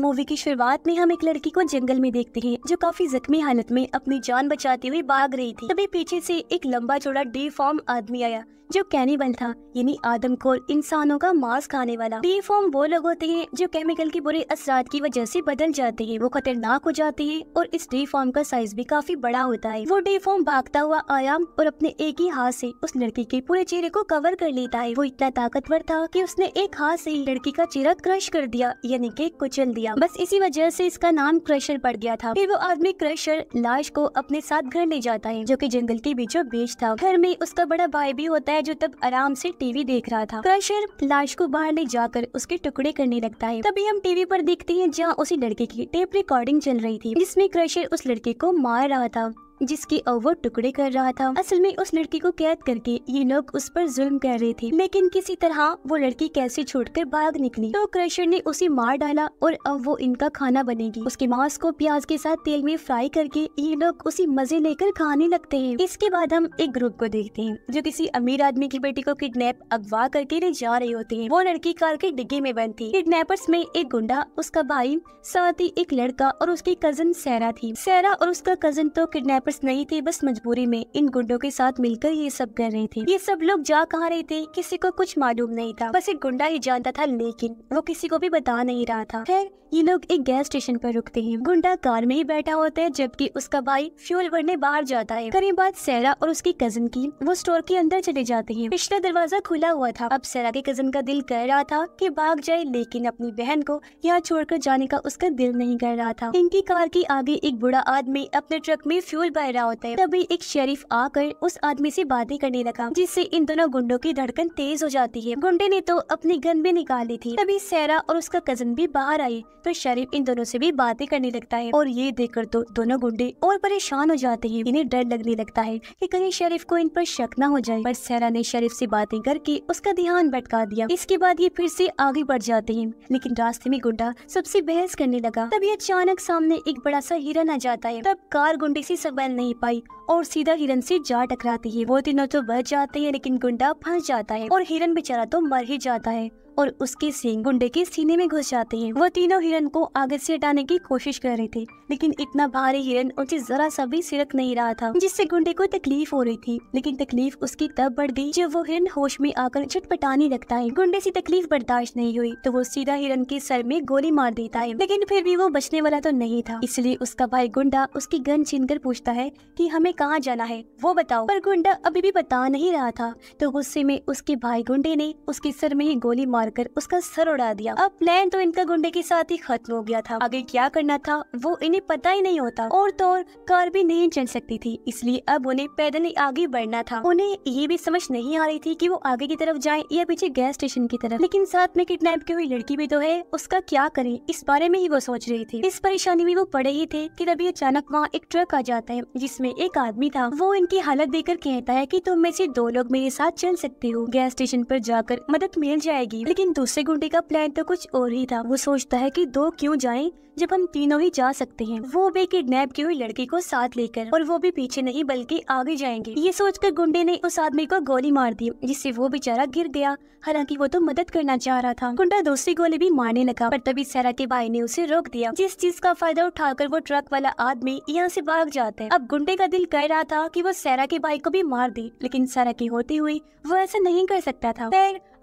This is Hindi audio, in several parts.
मूवी की शुरुआत में हम एक लड़की को जंगल में देखते हैं जो काफी जख्मी हालत में अपनी जान बचाते हुए भाग रही थी तभी पीछे से एक लंबा चौड़ा डी फॉर्म आदमी आया जो कैनिबल था यानी आदमखोर इंसानों का मांस खाने वाला डी फॉर्म वो लोग होते हैं जो केमिकल के बुरे असरात की वजह से बदल जाते हैं वो खतरनाक हो जाते हैं और इस डी फॉर्म का साइज भी काफी बड़ा होता है वो डी फॉर्म भागता हुआ आयाम और अपने एक ही हाथ से उस लड़की के पूरे चेहरे को कवर कर लेता है वो इतना ताकतवर था की उसने एक हाथ से लड़की का चेहरा क्रश कर दिया यानी के कुचल दिया दिया बस इसी वजह से इसका नाम क्रशर पड़ गया था फिर वो आदमी क्रशर लाश को अपने साथ घर ले जाता है जो की जंगल के बीचों बीच था घर में उसका बड़ा भाई भी होता है जो तब आराम से टीवी देख रहा था क्रशर लाश को बाहर ले जाकर उसके टुकड़े करने लगता है तभी हम टीवी पर देखते हैं जहाँ उसी लड़के की टेप रिकॉर्डिंग चल रही थी जिसमे क्रशर उस लड़के को मार रहा था जिसकी ओवर टुकड़े कर रहा था असल में उस लड़की को कैद करके ये लोग उस पर जुल्म कर रहे थे लेकिन किसी तरह वो लड़की कैसे छोड़कर भाग निकली तो क्रशर ने उसे मार डाला और अब वो इनका खाना बनेगी उसके मांस को प्याज के साथ तेल में फ्राई करके ये लोग उसी मजे लेकर खाने लगते हैं इसके बाद हम एक ग्रुप को देखते हैं जो किसी अमीर आदमी की बेटी को किडनैप अगवा करके ले जा रहे होते हैं वो लड़की कार के डिग्गे में बंद थी किडनैपर्स में एक गुंडा उसका भाई साथ ही एक लड़का और उसकी कजन सैरा थी सैरा और उसका कजन तो किडनैपर वापस नहीं थे बस मजबूरी में इन गुंडों के साथ मिलकर ये सब कर रहे थे ये सब लोग जा कहाँ रहे थे किसी को कुछ मालूम नहीं था बस एक गुंडा ही जानता था लेकिन वो किसी को भी बता नहीं रहा था खैर ये लोग एक गैस स्टेशन पर रुकते हैं गुंडा कार में ही बैठा होता है जबकि उसका भाई फ्यूल भरने बाहर जाता है करीब बात सैरा और उसकी कजन की वो स्टोर के अंदर चले जाते हैं पिछला दरवाजा खुला हुआ था अब सैरा के कजन का दिल कर रहा था कि भाग जाए लेकिन अपनी बहन को यहाँ छोड़कर जाने का उसका दिल नहीं कर रहा था इनकी कार के आगे एक बुरा आदमी अपने ट्रक में फ्यूल રાહલ ઓતે તભી એક શરીફ આકર ઉસ આદમી સે બાતે કરને લગા જિસસે ઇન દોનો ગુંડો કે ધડકન તેઝ હો જાતી હૈ ગુંડે ને તો અપની ગંદ બે નિકાલી થી તભી સૈરા ઓર ઉસકા કઝન ભી બહાર આયે તો શરીફ ઇન દોનો સે ભી બાતે કરને લગતા હૈ ઓર યે દેખકર તો દોનો ગુંડે ઓર પરેશાન હો જાતે હૈ ઇને ડર લગને લગતા હૈ કે કહીં શરીફ કો ઇન પર શખ ના હો જાય પર સૈરા ને શરીફ સે બાતે કરકે ઉસકા ધ્યાન ભટકા દિયા ઇસકે બાદ યે ફિર સે આઘી બઢ જાતે હૈ લેકિન રાસ્તે મે ગુંડા સબસે બહેસ કરને لگا તભી અચાનક સામને એક બડા સા હીરા ન જાતા હૈ તબ કાર ગુંડે સે સબ चल नहीं पाई और सीधा हिरन से जा टकराती है वो तीनों तो बच जाते हैं लेकिन गुंडा फंस जाता है और हिरन बेचारा तो मर ही जाता है और उसके सिंह गुंडे के सीने में घुस जाते हैं वो तीनों हिरन को आगे से हटाने की कोशिश कर रहे थे लेकिन इतना भारी हिरन उनसे जरा सा भी सिरक नहीं रहा था जिससे गुंडे को तकलीफ हो रही थी लेकिन तकलीफ उसकी तब बढ़ गई जब वो हिरन होश में आकर छटपटाने लगता है गुंडे से तकलीफ बर्दाश्त नहीं हुई तो वो सीधा हिरन के सर में गोली मार देता है लेकिन फिर भी वो बचने वाला तो नहीं था इसलिए उसका भाई गुंडा उसकी गन छीन कर पूछता है की हमें कहाँ जाना है वो बताओ पर गुंडा अभी भी बता नहीं रहा था तो गुस्से में उसके भाई गुंडे ने उसके सर में ही गोली मार मारकर उसका सर उड़ा दिया अब प्लान तो इनका गुंडे के साथ ही खत्म हो गया था आगे क्या करना था वो इन्हें पता ही नहीं होता और तो और कार भी नहीं चल सकती थी इसलिए अब उन्हें पैदल ही आगे बढ़ना था उन्हें ये भी समझ नहीं आ रही थी कि वो आगे की तरफ जाए या पीछे गैस स्टेशन की तरफ लेकिन साथ में किडनैप की हुई लड़की भी तो है उसका क्या करे इस बारे में ही वो सोच रही थी इस परेशानी में वो पड़े ही थे की तभी अचानक वहाँ एक ट्रक आ जाता है जिसमे एक आदमी था वो इनकी हालत देखकर कहता है की तुम में से दो लोग मेरे साथ चल सकते हो गैस स्टेशन पर जाकर मदद मिल जाएगी लेकिन दूसरे गुंडे का प्लान तो कुछ और ही था वो सोचता है कि दो क्यों जाएं जब हम तीनों ही जा सकते हैं वो भी किडनैप की हुई लड़की को साथ लेकर और वो भी पीछे नहीं बल्कि आगे जाएंगे ये सोचकर गुंडे ने उस आदमी को गोली मार दी जिससे वो बेचारा गिर गया हालांकि वो तो मदद करना चाह रहा था गुंडा दूसरी गोली भी मारने लगा पर तभी सरा के भाई ने उसे रोक दिया जिस चीज का फायदा उठाकर वो ट्रक वाला आदमी यहाँ से भाग जाता है अब गुंडे का दिल कह रहा था कि वो सरा के भाई को भी मार दे लेकिन सारा की होती हुई वो ऐसा नहीं कर सकता था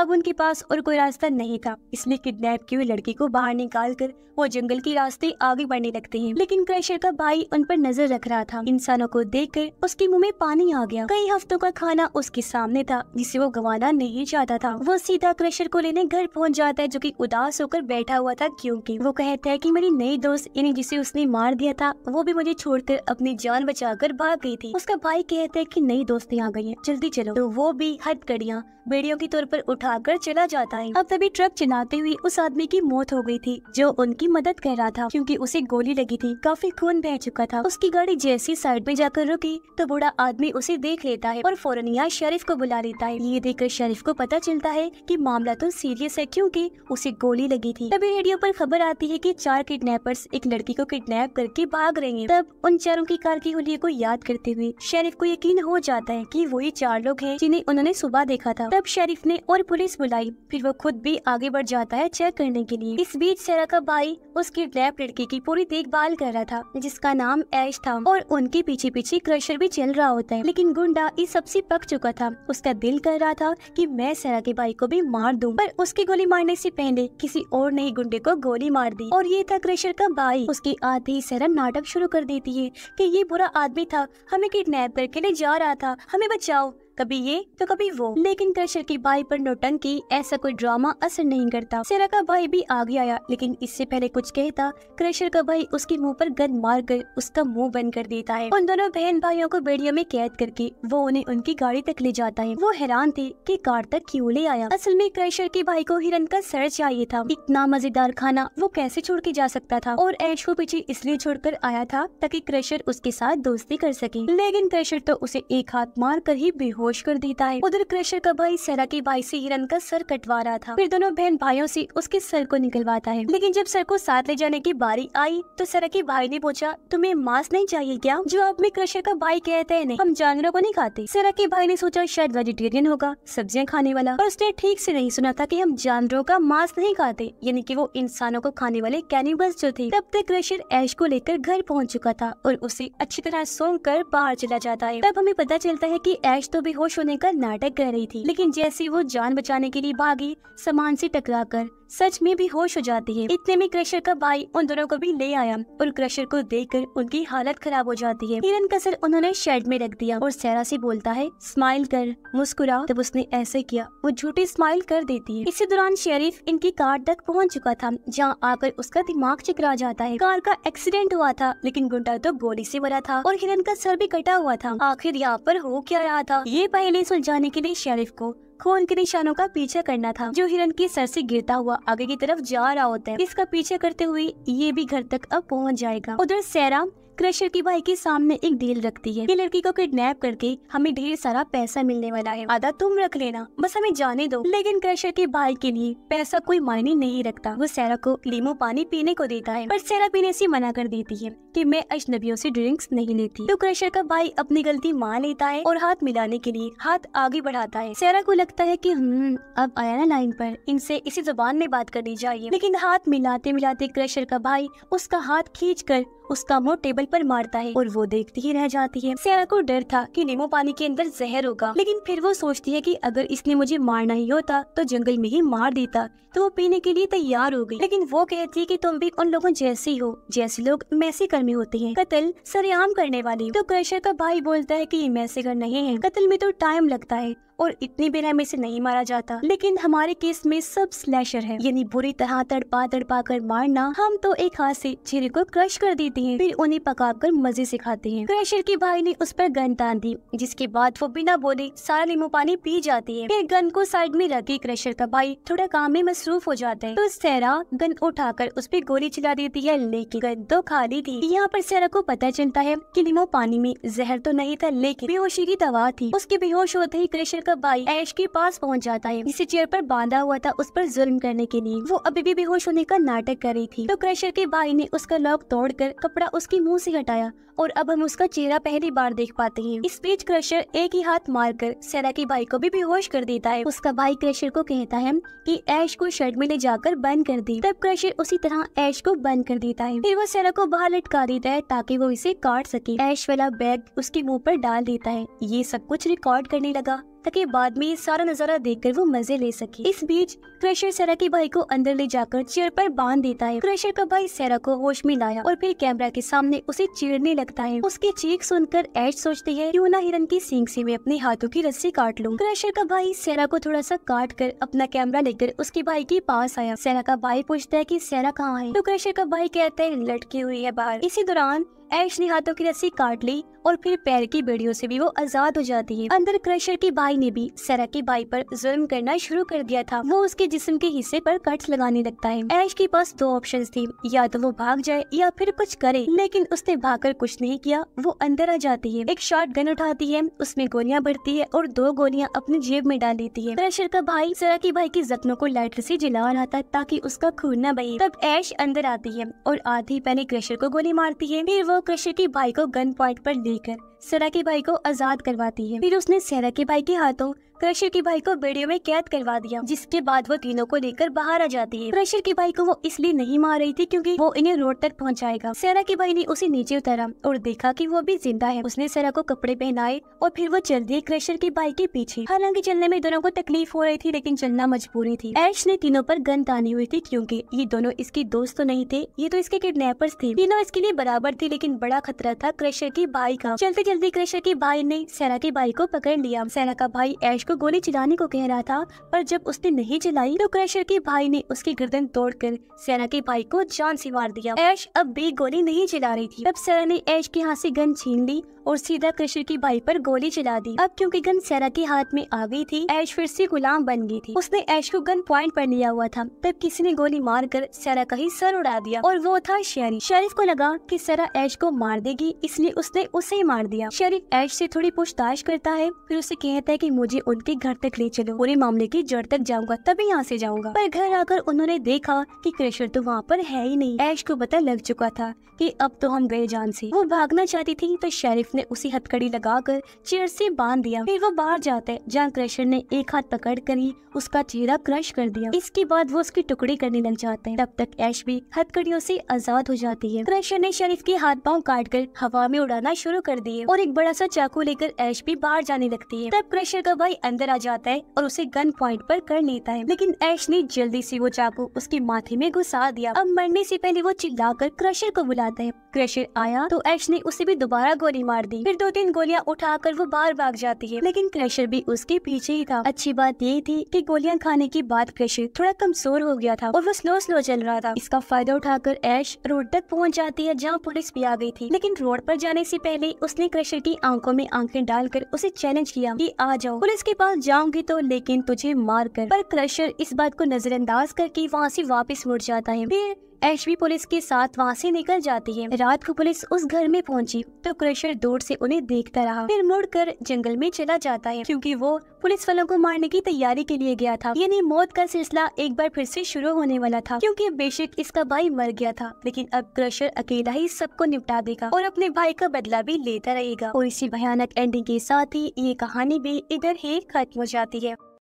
अब उनके पास और कोई रास्ता नहीं था इसलिए किडनैप की हुई लड़की को बाहर निकाल कर वो जंगल के रास्ते आगे बढ़ने लगते हैं लेकिन क्रेशर का भाई उन पर नजर रख रहा था इंसानों को देख कर उसके मुँह में पानी आ गया कई हफ्तों का खाना उसके सामने था जिसे वो गंवाना नहीं चाहता था वो सीधा क्रेशर को लेने घर पहुँच जाता है जो की उदास होकर बैठा हुआ था क्यूँकी वो कहता है की मेरी नई दोस्त यानी जिसे उसने मार दिया था वो भी मुझे छोड़कर अपनी जान कर भाग गयी थी उसका भाई कहता है की नई दोस्ती आ गई है जल्दी चलो तो वो भी हथ कड़िया बेड़ियों की तौर पर उठ उठाकर चला जाता है अब तभी ट्रक चलाते हुए उस आदमी की मौत हो गई थी जो उनकी मदद कर रहा था क्योंकि उसे गोली लगी थी काफी खून बह चुका था उसकी गाड़ी जैसी साइड में जाकर रुकी तो बूढ़ा आदमी उसे देख लेता है और फौरन यहाँ शरीफ को बुला लेता है ये देखकर शरीफ को पता चलता है की मामला तो सीरियस है क्यूँकी उसे गोली लगी थी तभी रेडियो आरोप खबर आती है की चार किडनेपर्स एक लड़की को किडनेप करके भाग रहे हैं तब उन चारों की कार की होली को याद करते हुए शरीफ को यकीन हो जाता है की वही चार लोग हैं जिन्हें उन्होंने सुबह देखा था तब शरीफ ने और पुलिस बुलाई फिर वो खुद भी आगे बढ़ जाता है चेक करने के लिए इस बीच सरा का भाई उसकी ड्रैप लड़की की पूरी देखभाल कर रहा था जिसका नाम ऐश था और उनके पीछे पीछे क्रशर भी चल रहा होता है लेकिन गुंडा इस सबसे पक चुका था उसका दिल कर रहा था की मैं सरा के भाई को भी मार दूँ पर उसकी गोली मारने ऐसी पहले किसी और ने गुंडे को गोली मार दी और ये था क्रशर का भाई उसकी आधी सरा नाटक शुरू कर देती है की ये बुरा आदमी था हमें किडनेप करके ले जा रहा था हमें बचाओ कभी ये तो कभी वो लेकिन क्रशर के भाई पर नोटंकी ऐसा कोई ड्रामा असर नहीं करता सेरा का भाई भी आगे आया लेकिन इससे पहले कुछ कहता क्रशर का भाई उसके मुंह पर गन मार कर उसका मुंह बंद कर देता है उन दोनों बहन भाइयों को बेड़ियों में कैद करके वो उन्हें उनकी गाड़ी तक ले जाता है वो हैरान थे की कार तक क्यूँ ले आया असल में क्रेशर के भाई को हिरन का सर चाहिए था इतना मजेदार खाना वो कैसे छोड़ के जा सकता था और ऐश को पीछे इसलिए कर आया था ताकि क्रेशर उसके साथ दोस्ती कर सके लेकिन क्रेशर तो उसे एक हाथ मार कर ही बेहू बेहोश कर देता है उधर क्रेशर का भाई सरा के भाई से हिरन का सर कटवा रहा था फिर दोनों बहन भाइयों से उसके सर को निकलवाता है लेकिन जब सर को साथ ले जाने की बारी आई तो सरा के भाई ने पूछा तुम्हें मांस नहीं चाहिए क्या जवाब में क्रेशर का भाई कहते हैं हम जानवरों को नहीं खाते सरा के भाई ने सोचा शायद वेजिटेरियन होगा सब्जियाँ खाने वाला और उसने ठीक से नहीं सुना था की हम जानवरों का मांस नहीं खाते यानी कि वो इंसानों को खाने वाले कैनिबल्स जो थे तब तक क्रेशर ऐश को लेकर घर पहुंच चुका था और उसे अच्छी तरह सोंग कर बाहर चला जाता है तब हमें पता चलता है की ऐश तो भी बेहोश होने का नाटक कर रही थी लेकिन जैसे वो जान बचाने के लिए भागी सामान से टकरा कर सच में भी होश हो जाती है इतने में क्रशर का भाई उन दोनों को भी ले आया और क्रशर को देखकर उनकी हालत खराब हो जाती है हिरन का सर उन्होंने शेड में रख दिया और सैरा से बोलता है स्माइल कर मुस्कुरा तब उसने ऐसे किया वो झूठी स्माइल कर देती है इसी दौरान शेरीफ इनकी कार तक पहुँच चुका था जहाँ आकर उसका दिमाग चकरा जाता है कार का एक्सीडेंट हुआ था लेकिन गुंडा तो गोली से भरा था और हिरन का सर भी कटा हुआ था आखिर यहाँ पर हो क्या रहा था ये पहले सुलझाने के लिए शेरीफ को खून के निशानों का पीछा करना था जो हिरन की सर से गिरता हुआ आगे की तरफ जा रहा होता है इसका पीछे करते हुए ये भी घर तक अब पहुंच जाएगा उधर सैराम क्रशर की भाई के सामने एक डील रखती है ये लड़की को किडनैप करके हमें ढेर सारा पैसा मिलने वाला है आधा तुम रख लेना बस हमें जाने दो लेकिन क्रशर के भाई के लिए पैसा कोई मायने नहीं रखता वो सैरा को लीमो पानी पीने को देता है पर सैरा पीने से मना कर देती है कि मैं अजनबियों से ड्रिंक्स नहीं लेती तो क्रशर का भाई अपनी गलती मान लेता है और हाथ मिलाने के लिए हाथ आगे बढ़ाता है सैरा को लगता है की हम्म, अब आया ना लाइन पर इनसे इसी जुबान में बात करनी चाहिए लेकिन हाथ मिलाते मिलाते क्रशर का भाई उसका हाथ खींच कर उसका मुंह टेबल पर मारता है और वो देखती ही रह जाती है सेना को डर था कि नीमो पानी के अंदर जहर होगा लेकिन फिर वो सोचती है कि अगर इसने मुझे मारना ही होता तो जंगल में ही मार देता तो वो पीने के लिए तैयार हो गई लेकिन वो कहती है कि तुम भी उन लोगों जैसी हो जैसे लोग मैसे कर्मी होते हैं कतल सरेआम करने वाली तो क्रेशर का भाई बोलता है की मैसे कर नहीं है कतल में तो टाइम लगता है और इतनी बेरहमी से नहीं मारा जाता लेकिन हमारे केस में सब स्लैशर है यानी बुरी तरह तड़पा तड़पा कर मारना हम तो एक हाथ से चेहरे को क्रश कर देते हैं फिर उन्हें पका कर मजे से खाते हैं क्रशर के भाई ने उस पर गन तान दी जिसके बाद वो बिना बोले सारा नींबू पानी पी जाती है फिर गन को साइड में रखे क्रशर का भाई थोड़ा काम में मसरूफ हो जाता है तो सहरा गन उठाकर उस पर गोली चला देती है लेकिन गन तो खाली थी यहाँ पर सहरा को पता चलता है की नींबू पानी में जहर तो नहीं था लेकिन बेहोशी की दवा थी उसके बेहोश होते ही क्रेशर का का भाई ऐश के पास पहुंच जाता है इसे चेयर पर बांधा हुआ था उस पर जुल्म करने के लिए वो अभी भी बेहोश होने का नाटक कर रही थी तो क्रेशर के भाई ने उसका लॉक तोड़कर कपड़ा उसके मुंह से हटाया और अब हम उसका चेहरा पहली बार देख पाते हैं इस बीच क्रेशर एक ही हाथ मारकर सेरा के भाई को भी बेहोश कर देता है उसका भाई क्रेशर को कहता है कि ऐश को शर्ट में ले जाकर बंद कर दी तब क्रेशर उसी तरह ऐश को बंद कर देता है फिर वो सेरा को बाहर लटका देता है ताकि वो इसे काट सके ऐश वाला बैग उसके मुंह पर डाल देता है ये सब कुछ रिकॉर्ड करने लगा ताकि बाद में सारा नजारा देखकर वो मजे ले सके इस बीच क्रेशर सेरा के भाई को अंदर ले जाकर चेयर पर बांध देता है क्रेशर का भाई सेरा को होश में लाया और फिर कैमरा के सामने उसे चीरने लगता है उसकी चीख सुनकर एज सोचती है क्यों ना हिरन की सींग से मैं अपने हाथों की रस्सी काट लूँ क्रेशर का भाई सेरा को थोड़ा सा काट कर अपना कैमरा लेकर उसके भाई के पास आया सेरा का भाई पूछता है की सेरा कहाँ है तो क्रेशर का भाई कहते हैं लटकी हुई है बाहर इसी दौरान ऐश ने हाथों की रस्सी काट ली और फिर पैर की बेड़ियों से भी वो आजाद हो जाती है अंदर क्रशर की बाई ने भी सरा की बाई पर जुल्म करना शुरू कर दिया था वो उसके जिस्म के हिस्से पर कट्स लगाने लगता है ऐश के पास दो ऑप्शंस थी या तो वो भाग जाए या फिर कुछ करे लेकिन उसने भागकर कुछ नहीं किया वो अंदर आ जाती है एक शॉर्ट गन उठाती है उसमें गोलियाँ भरती है और दो गोलियाँ अपनी जेब में डाल देती है क्रशर का भाई सरा की भाई के जख्मों को लाइटर ऐसी जला रहा था ताकि उसका खून न बहे तब ऐश अंदर आती है और आधी पहले क्रशर को गोली मारती है फिर वो कृष्ण के भाई को गन पॉइंट पर लेकर सरा के भाई को आजाद करवाती है फिर उसने सरा के भाई के हाथों क्रशर के भाई को बेड़ियों में कैद करवा दिया जिसके बाद वो तीनों को लेकर बाहर आ जाती है क्रशर के भाई को वो इसलिए नहीं मार रही थी क्योंकि वो इन्हें रोड तक पहुंचाएगा सेरा के भाई ने उसे नीचे उतारा और देखा कि वो भी जिंदा है उसने सेरा को कपड़े पहनाए और फिर वो चल दिए क्रशर की भाई के पीछे हालांकि चलने में दोनों को तकलीफ हो रही थी लेकिन चलना मजबूरी थी ऐश ने तीनों पर गन तानी हुई थी क्योंकि ये दोनों इसके दोस्त तो नहीं थे ये तो इसके किडनेपर थे तीनों इसके लिए बराबर थी लेकिन बड़ा खतरा था क्रशर की बाई का चलते चलते क्रशर की बाई ने सेना के बाई को पकड़ लिया सेना का भाई ऐश को को तो गोली चलाने को कह रहा था पर जब उसने नहीं चलाई तो क्रेशर के भाई ने उसकी गर्दन तोड़कर सेना के भाई को जान से मार दिया ऐश अब भी गोली नहीं चला रही थी तब सेना ने ऐश के हाथ से गन छीन ली और सीधा क्रेशर की भाई पर गोली चला दी अब क्योंकि गन सेना के हाथ में आ गई थी ऐश फिर से गुलाम बन गई थी उसने ऐश को गन पॉइंट पर लिया हुआ था तब किसी ने गोली मार कर सेना का ही सर उड़ा दिया और वो था शेरी शरीफ को लगा की सरा ऐश को मार देगी इसलिए उसने उसे ही मार दिया शरीफ ऐश से थोड़ी पूछताछ करता है फिर उसे कहता है की मुझे उनके घर तक ले चलो पूरे मामले की जड़ तक जाऊंगा तभी यहाँ से जाऊंगा पर घर आकर उन्होंने देखा कि क्रेशर तो वहाँ पर है ही नहीं ऐश को पता लग चुका था कि अब तो हम गए जान से वो भागना चाहती थी तो शेरिफ ने उसी हथकड़ी लगाकर चेयर से बांध दिया फिर वो बाहर जाते जहाँ क्रेशर ने एक हाथ पकड़ कर ही उसका चेहरा क्रश कर दिया इसके बाद वो उसकी टुकड़ी करने लग जाते हैं तब तक ऐश भी हथकड़ियों से आजाद हो जाती है क्रेशर ने शरीफ के हाथ पाँव काट कर हवा में उड़ाना शुरू कर दिए और एक बड़ा सा चाकू लेकर ऐश भी बाहर जाने लगती है तब क्रेशर का भाई अंदर आ जाता है और उसे गन पॉइंट पर कर लेता है लेकिन ऐश ने जल्दी से वो चाकू उसके माथे में घुसा दिया अब मरने से पहले वो चिल्लाकर क्रशर को बुलाता है क्रशर आया तो ऐश ने उसे भी दोबारा गोली मार दी फिर दो तीन गोलियां उठाकर वो बाहर भाग जाती है लेकिन क्रशर भी उसके पीछे ही था अच्छी बात ये थी कि गोलियां खाने के बाद क्रशर थोड़ा कमजोर हो गया था और वो स्लो स्लो चल रहा था इसका फायदा उठाकर ऐश रोड तक पहुंच जाती है जहाँ पुलिस भी आ गई थी लेकिन रोड पर जाने से पहले उसने क्रशर की आंखों में आंखें डालकर उसे चैलेंज किया कि आ जाओ पुलिस के के पास जाऊंगी तो लेकिन तुझे मार कर पर क्रशर इस बात को नजरअंदाज करके वहाँ से वापस मुड़ जाता है फिर एशवी पुलिस के साथ वहाँ से निकल जाती है रात को पुलिस उस घर में पहुँची तो क्रशर दूर से उन्हें देखता रहा फिर मुड़कर जंगल में चला जाता है क्योंकि वो पुलिस वालों को मारने की तैयारी के लिए गया था यानी मौत का सिलसिला एक बार फिर से शुरू होने वाला था क्योंकि बेशक इसका भाई मर गया था लेकिन अब क्रशर अकेला ही सबको निपटा देगा और अपने भाई का बदला भी लेता रहेगा और इसी भयानक एंडिंग के साथ ही ये कहानी भी इधर ही खत्म हो जाती है